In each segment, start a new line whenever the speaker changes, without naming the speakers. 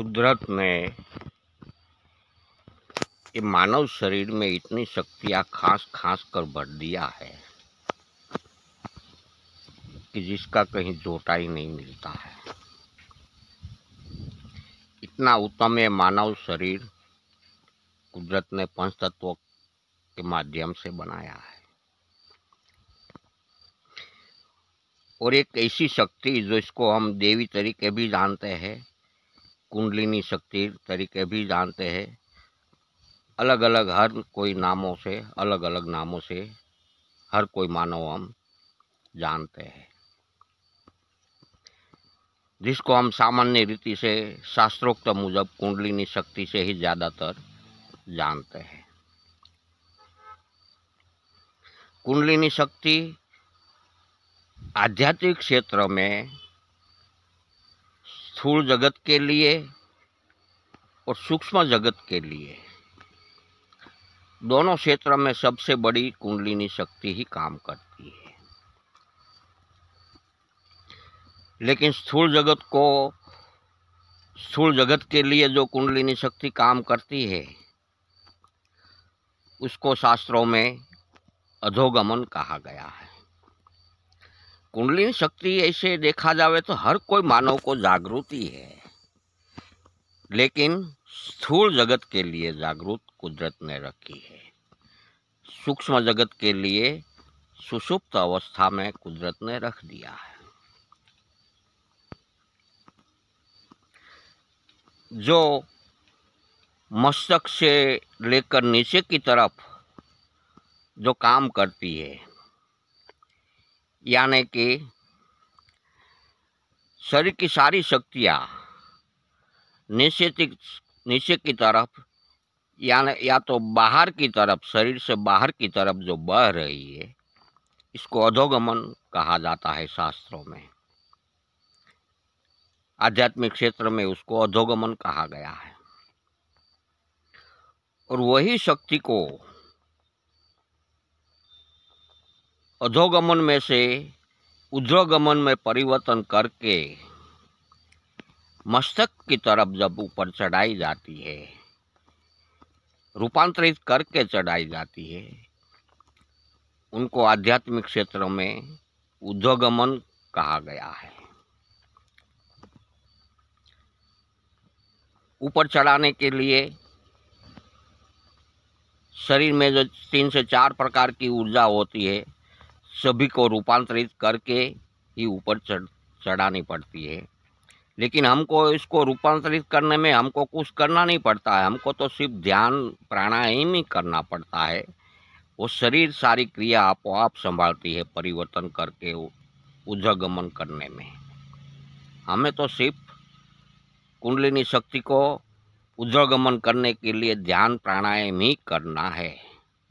कुदरत ने ये मानव शरीर में इतनी शक्तियाँ खास खास कर भर दिया है कि जिसका कहीं जोटा ही नहीं मिलता है इतना उत्तम ये मानव शरीर कुदरत ने पंच तत्व के माध्यम से बनाया है और एक ऐसी शक्ति जो इसको हम देवी तरीके भी जानते हैं कुंडलिनी शक्ति तरीके भी जानते हैं अलग अलग हर कोई नामों से अलग अलग नामों से हर कोई मानव हम जानते हैं जिसको हम सामान्य रीति से शास्त्रोक्त मुजब कुंडलिनी शक्ति से ही ज़्यादातर जानते हैं कुंडलिनी शक्ति आध्यात्मिक क्षेत्र में स्थूल जगत के लिए और सूक्ष्म जगत के लिए दोनों क्षेत्र में सबसे बड़ी कुंडलिनी शक्ति ही काम करती है लेकिन स्थूल जगत को स्थूल जगत के लिए जो कुंडलिनी शक्ति काम करती है उसको शास्त्रों में अधोगमन कहा गया है कुंडली शक्ति ऐसे देखा जावे तो हर कोई मानव को जागृति है लेकिन स्थूल जगत के लिए जागृत कुदरत ने रखी है सूक्ष्म जगत के लिए सुषुप्त अवस्था में कुदरत ने रख दिया है जो मस्तक से लेकर नीचे की तरफ जो काम करती है यानी कि शरीर की सारी शक्तियाँ निश्चित नीचे की तरफ या या तो बाहर की तरफ शरीर से बाहर की तरफ जो बह रही है इसको अधोगमन कहा जाता है शास्त्रों में आध्यात्मिक क्षेत्र में उसको अधोगमन कहा गया है और वही शक्ति को अधोगमन में से उध्रोगमन में परिवर्तन करके मस्तक की तरफ जब ऊपर चढ़ाई जाती है रूपांतरित करके चढ़ाई जाती है उनको आध्यात्मिक क्षेत्र में उद्योगमन कहा गया है ऊपर चढ़ाने के लिए शरीर में जो तीन से चार प्रकार की ऊर्जा होती है सभी को रूपांतरित करके ही ऊपर चढ़ चढ़ानी पड़ती है लेकिन हमको इसको रूपांतरित करने में हमको कुछ करना नहीं पड़ता है हमको तो सिर्फ ध्यान प्राणायाम ही करना पड़ता है वो शरीर सारी क्रिया आपो आप संभालती है परिवर्तन करके उजगमन करने में हमें तो सिर्फ कुंडलिनी शक्ति को उजगमन करने के लिए ध्यान प्राणायाम ही करना है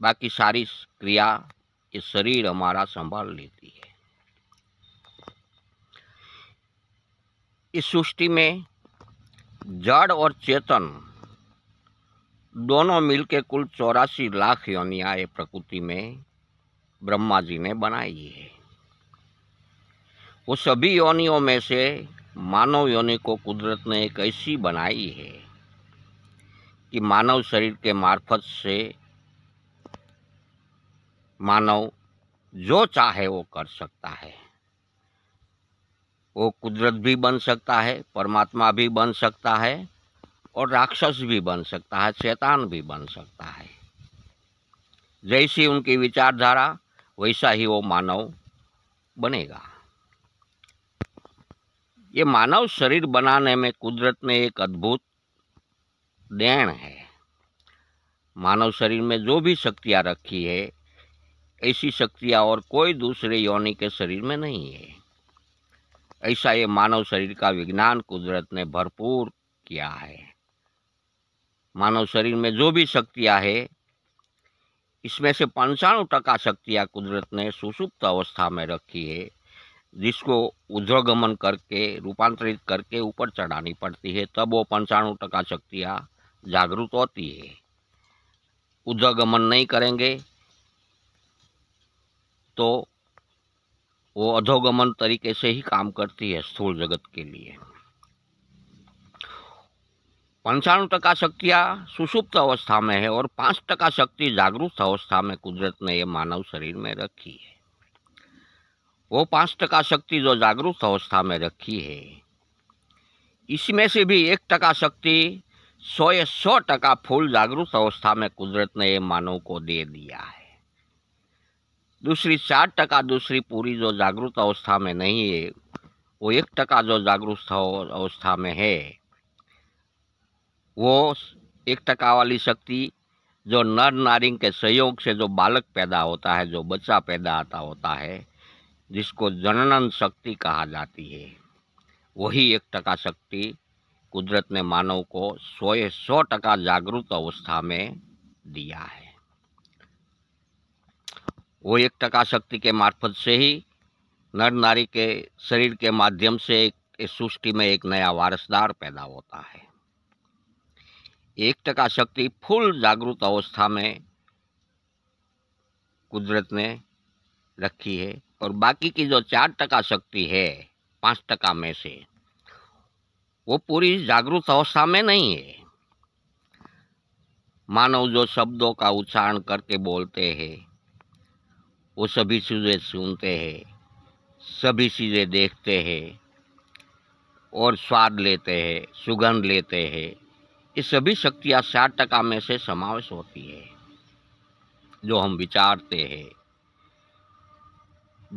बाकी सारी क्रिया ये शरीर हमारा संभाल लेती है इस सृष्टि में जड़ और चेतन दोनों मिलके कुल चौरासी लाख योनिया प्रकृति में ब्रह्मा जी ने बनाई है वो सभी योनियों में से मानव योनि को कुदरत ने एक ऐसी बनाई है कि मानव शरीर के मार्फत से मानव जो चाहे वो कर सकता है वो कुदरत भी बन सकता है परमात्मा भी बन सकता है और राक्षस भी बन सकता है शैतान भी बन सकता है जैसी उनकी विचारधारा वैसा ही वो मानव बनेगा ये मानव शरीर बनाने में कुदरत में एक अद्भुत देन है मानव शरीर में जो भी शक्तियाँ रखी है ऐसी शक्तियाँ और कोई दूसरे योनि के शरीर में नहीं है ऐसा ये मानव शरीर का विज्ञान कुदरत ने भरपूर किया है मानव शरीर में जो भी शक्तियाँ है इसमें से पंचाणु टका शक्तियाँ कुदरत ने सुसुप्त अवस्था में रखी है जिसको उध्रगमन करके रूपांतरित करके ऊपर चढ़ानी पड़ती है तब वो पंचाणु टका शक्तियाँ जागृत होती है उध्रगमन नहीं करेंगे तो वो अधोगमन तरीके से ही काम करती है स्थूल जगत के लिए पंचाणु टका शक्तियाँ सुषुप्त अवस्था में है और पाँच टका शक्ति जागरूक अवस्था में कुदरत ने यह मानव शरीर में रखी है वो पाँच टका शक्ति जो जागरूक अवस्था में रखी है इसमें से भी एक टका शक्ति सौ या सौ टका फूल जागरूक अवस्था में कुदरत ने ये मानव को दे दिया है दूसरी साठ टका दूसरी पूरी जो जागरूक अवस्था में नहीं है वो एक टका जो जागरूक अवस्था में है वो एक टका वाली शक्ति जो नर नारिंग के सहयोग से जो बालक पैदा होता है जो बच्चा पैदा आता होता है जिसको जननन शक्ति कहा जाती है वही एक टका शक्ति कुदरत ने मानव को सौ सौ टका जागरूक अवस्था में दिया है वो एक टका शक्ति के मार्फत से ही नर नारी के शरीर के माध्यम से एक इस सृष्टि में एक नया वारसदार पैदा होता है एक टका शक्ति फुल जागृत अवस्था में कुदरत ने रखी है और बाकी की जो चार टका शक्ति है पाँच टका में से वो पूरी जागृत अवस्था में नहीं है मानव जो शब्दों का उच्चारण करके बोलते हैं वो सभी चीज़ें सुनते हैं सभी चीज़ें देखते हैं और स्वाद लेते हैं सुगंध लेते हैं ये सभी शक्तियाँ साठ टका में से समावेश होती है जो हम विचारते हैं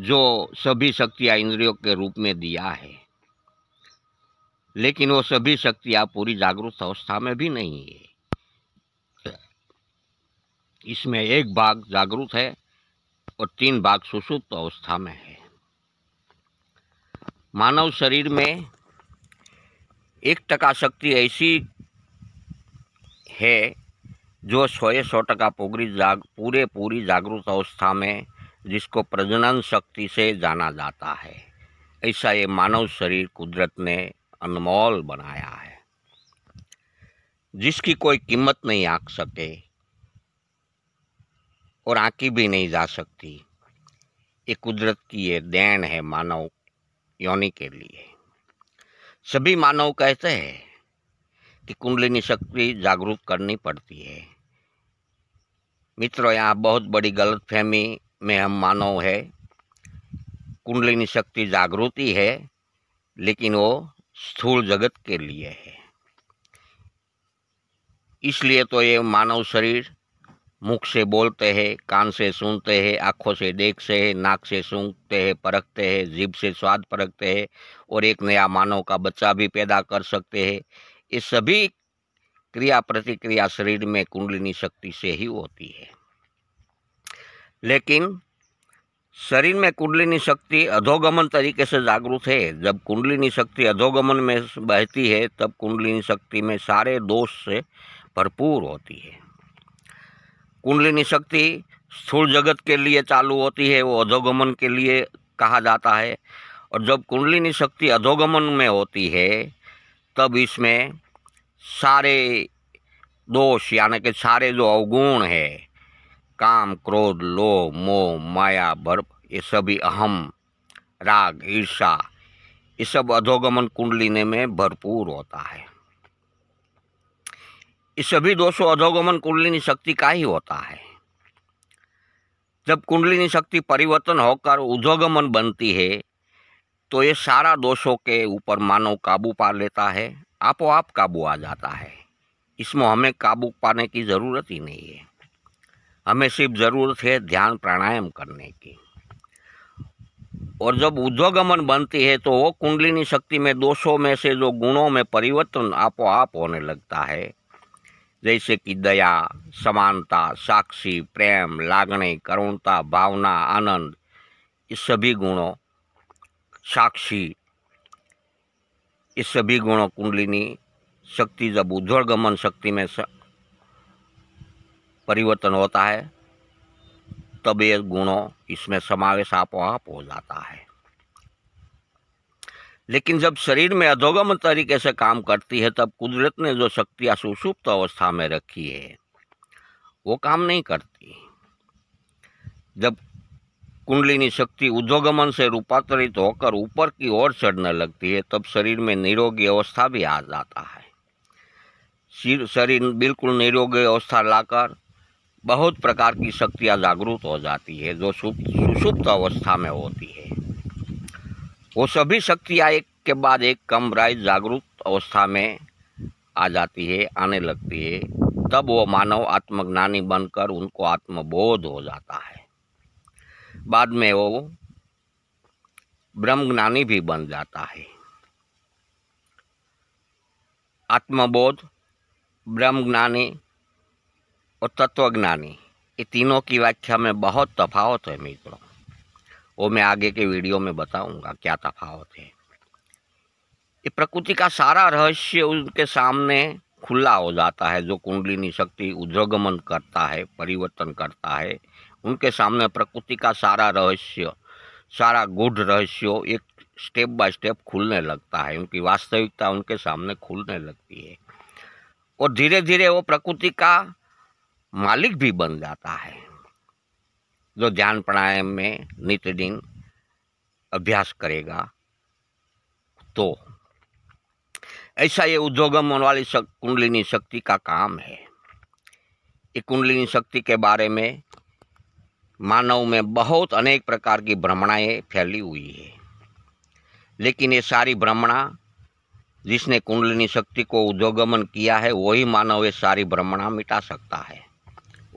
जो सभी शक्तियाँ इंद्रियों के रूप में दिया है लेकिन वो सभी शक्तियाँ पूरी जागरूक अवस्था में भी नहीं है इसमें एक भाग जागरूक है और तीन भाग सुसुप्त अवस्था में है मानव शरीर में एक टका शक्ति ऐसी है जो सोए सौ टका पूरी जाग पूरे पूरी जागरूक अवस्था में जिसको प्रजनन शक्ति से जाना जाता है ऐसा ये मानव शरीर कुदरत ने अनमोल बनाया है जिसकी कोई कीमत नहीं आ सके और आंकी भी नहीं जा सकती ये कुदरत की ये देन है मानव योनि के लिए सभी मानव कहते हैं कि कुंडलिनी शक्ति जागरूक करनी पड़ती है मित्रों यहाँ बहुत बड़ी गलतफहमी में हम मानव है कुंडलिनी शक्ति जागृति है लेकिन वो स्थूल जगत के लिए है इसलिए तो ये मानव शरीर मुख से बोलते हैं कान से सुनते हैं आँखों से देखते हैं नाक से सूंघते हैं परखते हैं जीभ से स्वाद परखते हैं और एक नया मानव का बच्चा भी पैदा कर सकते हैं ये सभी क्रिया प्रतिक्रिया शरीर में कुंडलिनी शक्ति से ही होती है लेकिन शरीर में कुंडलिनी शक्ति अधोगमन तरीके से जागरूक है जब कुंडलिनी शक्ति अधोगमन में बहती है तब कुंडलिनी शक्ति में सारे दोष से भरपूर होती है कुंडलिनी शक्ति स्थूल जगत के लिए चालू होती है वो अधोगमन के लिए कहा जाता है और जब कुंडलिनी शक्ति अधोगमन में होती है तब इसमें सारे दोष यानी कि सारे जो अवगुण है काम क्रोध लोह मोह माया बर्फ ये सभी अहम राग ईर्षा ये सब अधोगमन कुंडलिनी में भरपूर होता है इस सभी दोषों अधोगमन कुंडलिनी शक्ति का ही होता है जब कुंडलिनी शक्ति परिवर्तन होकर उधोगमन बनती है तो ये सारा दोषों के ऊपर मानव काबू पा लेता है आपो आप काबू आ जाता है इसमें हमें काबू पाने की ज़रूरत ही नहीं है हमें सिर्फ ज़रूरत है ध्यान प्राणायाम करने की और जब उद्योगमन बनती है तो वो कुंडलिनी शक्ति में दोषों में से जो गुणों में परिवर्तन आपो आप होने लगता है जैसे कि दया समानता साक्षी प्रेम लागणी करुणता भावना आनंद ये सभी गुणों साक्षी ये सभी गुणों कुंडलिनी शक्ति जब उज्ज्वल गमन शक्ति में परिवर्तन होता है तब ये गुणों इसमें समावेश आप हो जाता है लेकिन जब शरीर में अधोगम तरीके से काम करती है तब कुदरत ने जो शक्तियाँ सुसुप्त अवस्था में रखी है वो काम नहीं करती जब कुंडलिनी शक्ति उद्योगमन से रूपांतरित होकर ऊपर की ओर चढ़ने लगती है तब शरीर में निरोगी अवस्था भी आ जाता है शरीर बिल्कुल निरोगी अवस्था लाकर बहुत प्रकार की शक्तियाँ जागरूक हो जाती है जो सुसुप्त अवस्था में होती है वो सभी शक्तियाँ एक के बाद एक कम राय जागरूक अवस्था में आ जाती है आने लगती है तब वो मानव आत्मज्ञानी बनकर उनको आत्मबोध हो जाता है बाद में वो ब्रह्मज्ञानी भी बन जाता है आत्मबोध ब्रह्मज्ञानी और तत्वज्ञानी ये तीनों की व्याख्या में बहुत तफावत है मित्रों वो मैं आगे के वीडियो में बताऊंगा क्या तफावत है ये प्रकृति का सारा रहस्य उनके सामने खुला हो जाता है जो कुंडलिनी शक्ति उद्रगमन करता है परिवर्तन करता है उनके सामने प्रकृति का सारा रहस्य सारा गुढ़ रहस्य एक स्टेप बाय स्टेप खुलने लगता है उनकी वास्तविकता उनके सामने खुलने लगती है और धीरे धीरे वो प्रकृति का मालिक भी बन जाता है जो ध्यान प्राणायाम में नित्य दिन अभ्यास करेगा तो ऐसा ये उद्योगम होने वाली शक, कुंडलिनी शक्ति का काम है ये कुंडलिनी शक्ति के बारे में मानव में बहुत अनेक प्रकार की भ्रमणाएँ फैली हुई है लेकिन ये सारी भ्रमणा जिसने कुंडलिनी शक्ति को उद्योगमन किया है वही मानव ये सारी भ्रमणा मिटा सकता है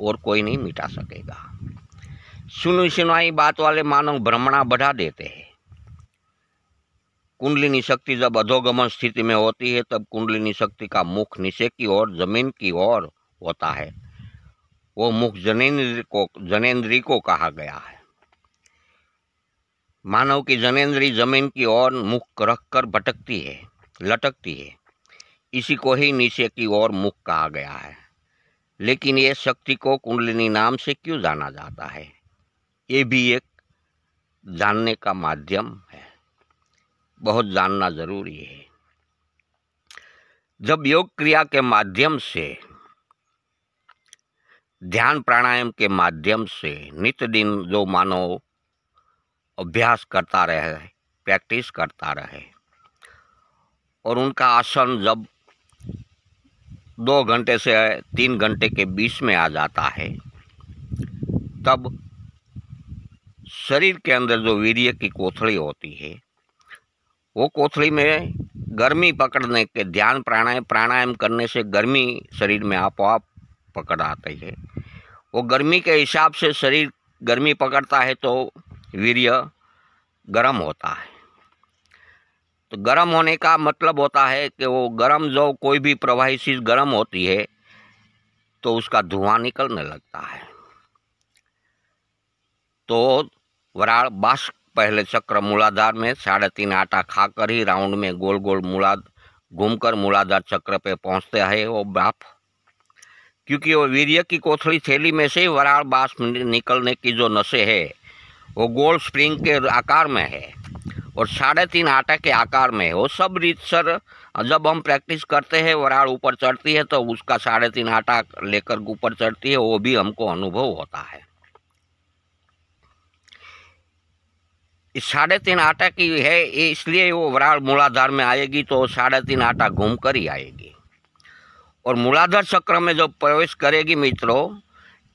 और कोई नहीं मिटा सकेगा सुनी सुनाई बात वाले मानव भ्रमणा बढ़ा देते हैं कुंडलिनी शक्ति जब अधोगमन स्थिति में होती है तब कुंडलिनी शक्ति का मुख नीचे की ओर जमीन की ओर होता है वो मुख जनेन्द्र को जनेन्द्री को कहा गया है मानव की जनेन्द्री जमीन की ओर मुख रख कर भटकती है लटकती है इसी को ही नीचे की ओर मुख कहा गया है लेकिन ये शक्ति को कुंडलिनी नाम से क्यों जाना जाता है ये भी एक जानने का माध्यम है बहुत जानना ज़रूरी है जब योग क्रिया के माध्यम से ध्यान प्राणायाम के माध्यम से नित्य दिन जो मानव अभ्यास करता रहे प्रैक्टिस करता रहे और उनका आसन जब दो घंटे से तीन घंटे के बीच में आ जाता है तब शरीर के अंदर जो वीर्य की कोथड़ी होती है वो कोथड़ी में गर्मी पकड़ने के ध्यान प्राणायाम प्राणायाम करने से गर्मी शरीर में आपोआप पकड़ आती है वो गर्मी के हिसाब से शरीर गर्मी पकड़ता है तो वीर्य गर्म होता है तो गर्म होने का मतलब होता है कि वो गर्म जो कोई भी प्रवाही चीज़ गर्म होती है तो उसका धुआं निकलने लगता है तो वराड़ बाश पहले चक्र मूलाधार में साढ़े तीन आटा खाकर ही राउंड में गोल गोल मूला घूमकर मूलाधार चक्र पे पहुंचते हैं वो बाप क्योंकि वो वीर्य की कोथली थैली में से वराड़ बाश निकलने की जो नशे है वो गोल स्प्रिंग के आकार में है और साढ़े तीन आटा के आकार में है वो सब रीत सर जब हम प्रैक्टिस करते हैं वराड़ ऊपर चढ़ती है तो उसका साढ़े तीन आटा लेकर ऊपर चढ़ती है वो भी हमको अनुभव होता है साढ़े तीन आटा की है इसलिए वो वराल मूलाधार में आएगी तो साढ़े तीन आटा घूम कर ही आएगी और मूलाधार चक्र में जो प्रवेश करेगी मित्रों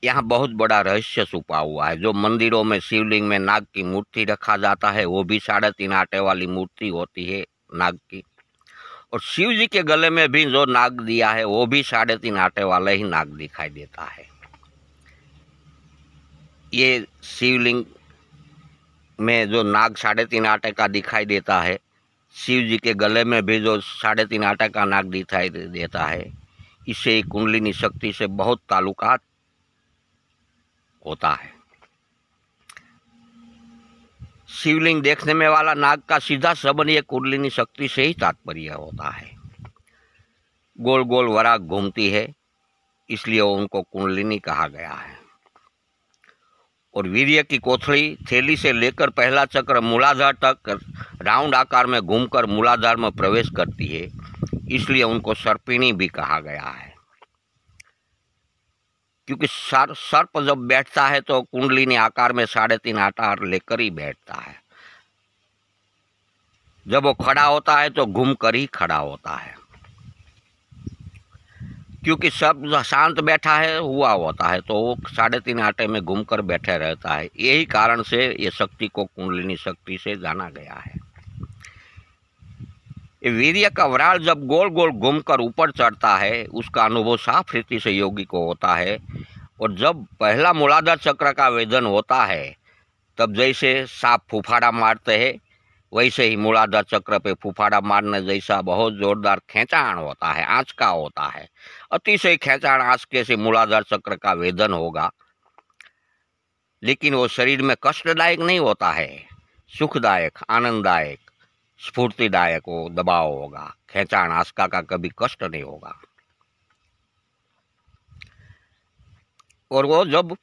यहाँ बहुत बड़ा रहस्य छुपा हुआ है जो मंदिरों में शिवलिंग में नाग की मूर्ति रखा जाता है वो भी साढ़े तीन आटे वाली मूर्ति होती है नाग की और शिव जी के गले में भी जो नाग दिया है वो भी साढ़े तीन आटे वाला ही नाग दिखाई देता है ये शिवलिंग में जो नाग साढ़े तीन आटे का दिखाई देता है शिव जी के गले में भी जो साढ़े तीन आटे का नाग दिखाई देता है इससे कुंडलिनी शक्ति से बहुत ताल्लुकात होता है शिवलिंग देखने में वाला नाग का सीधा संबंध ये कुंडलिनी शक्ति से ही तात्पर्य होता है गोल गोल वराग घूमती है इसलिए उनको कुंडलिनी कहा गया है और वीर्य की कोथड़ी थैली से लेकर पहला चक्र मूलाधार तक राउंड आकार में घूमकर मूलाधार में प्रवेश करती है इसलिए उनको सर्पिणी भी कहा गया है क्योंकि सर सर्प जब बैठता है तो कुंडली ने आकार में साढ़े तीन आटा लेकर ही बैठता है जब वो खड़ा होता है तो घूम कर ही खड़ा होता है क्योंकि सब शांत बैठा है हुआ होता है तो वो साढ़े तीन आटे में घूम कर बैठे रहता है यही कारण से ये शक्ति को कुंडलिनी शक्ति से जाना गया है वीर्य का वराल जब गोल गोल घूमकर ऊपर चढ़ता है उसका अनुभव साफ रीति से योगी को होता है और जब पहला मूलाधार चक्र का वेदन होता है तब जैसे साफ फुफाड़ा मारते हैं वैसे ही मूलाधार चक्र पे फुफाड़ा मारने जैसा बहुत जोरदार खेचाण होता है आँच का होता है अतिशय खेचाण आँच के से मूलाधार चक्र का वेदन होगा लेकिन वो शरीर में कष्टदायक नहीं होता है सुखदायक आनंददायक स्फूर्तिदायक वो दबाव होगा खेचाण आस्का का कभी कष्ट नहीं होगा और वो जब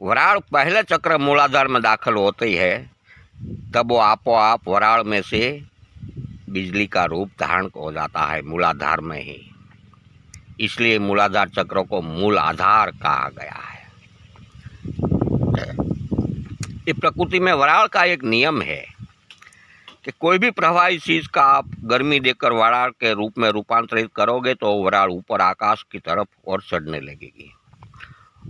वराड़ पहले चक्र मूलाधार में दाखिल होती है तब वो आपो वराड़ में से बिजली का रूप धारण हो जाता है मूलाधार में ही इसलिए मूलाधार चक्र को मूल आधार कहा गया है ये प्रकृति में वराड़ का एक नियम है कि कोई भी प्रवाही चीज का आप गर्मी देकर वराड़ के रूप में रूपांतरित करोगे तो वराड़ ऊपर आकाश की तरफ और चढ़ने लगेगी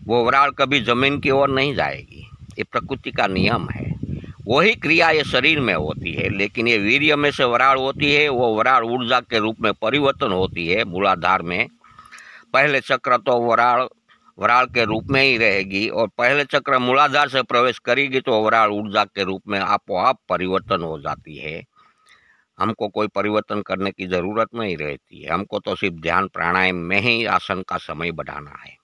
वो वराड़ कभी जमीन की ओर नहीं जाएगी ये प्रकृति का नियम है वही क्रिया ये शरीर में होती है लेकिन ये वीर्य में से वराड़ होती है वो वराड़ ऊर्जा के रूप में परिवर्तन होती है मूलाधार में पहले चक्र तो वराड़ वराल के रूप में ही रहेगी और पहले चक्र मूलाधार से प्रवेश करेगी तो वराल ऊर्जा के रूप में आपो आप परिवर्तन हो जाती है हमको कोई परिवर्तन करने की ज़रूरत नहीं रहती है हमको तो सिर्फ ध्यान प्राणायाम में ही आसन का समय बढ़ाना है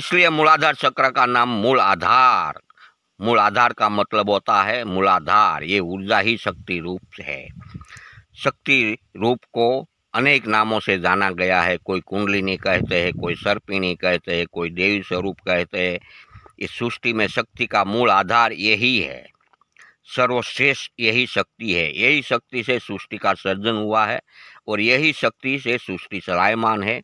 इसलिए मूलाधार चक्र का नाम मूल आधार मूलाधार का मतलब होता है मूलाधार ये ऊर्जा ही शक्ति रूप है शक्ति रूप को अनेक नामों से जाना गया है कोई कुंडलिनी कहते हैं कोई सर्पिणी कहते हैं कोई देवी स्वरूप कहते हैं इस सृष्टि में शक्ति का मूल आधार यही है सर्वश्रेष्ठ यही शक्ति है यही शक्ति से सृष्टि का सर्जन हुआ है और यही शक्ति से सृष्टि चलायमान है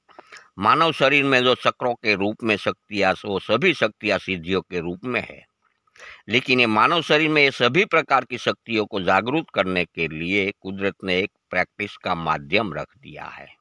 मानव शरीर में जो चक्रों के रूप में शक्तियाँ वो सभी शक्तियाँ सिद्धियों के रूप में है लेकिन ये मानव शरीर में ये सभी प्रकार की शक्तियों को जागरूक करने के लिए कुदरत ने एक प्रैक्टिस का माध्यम रख दिया है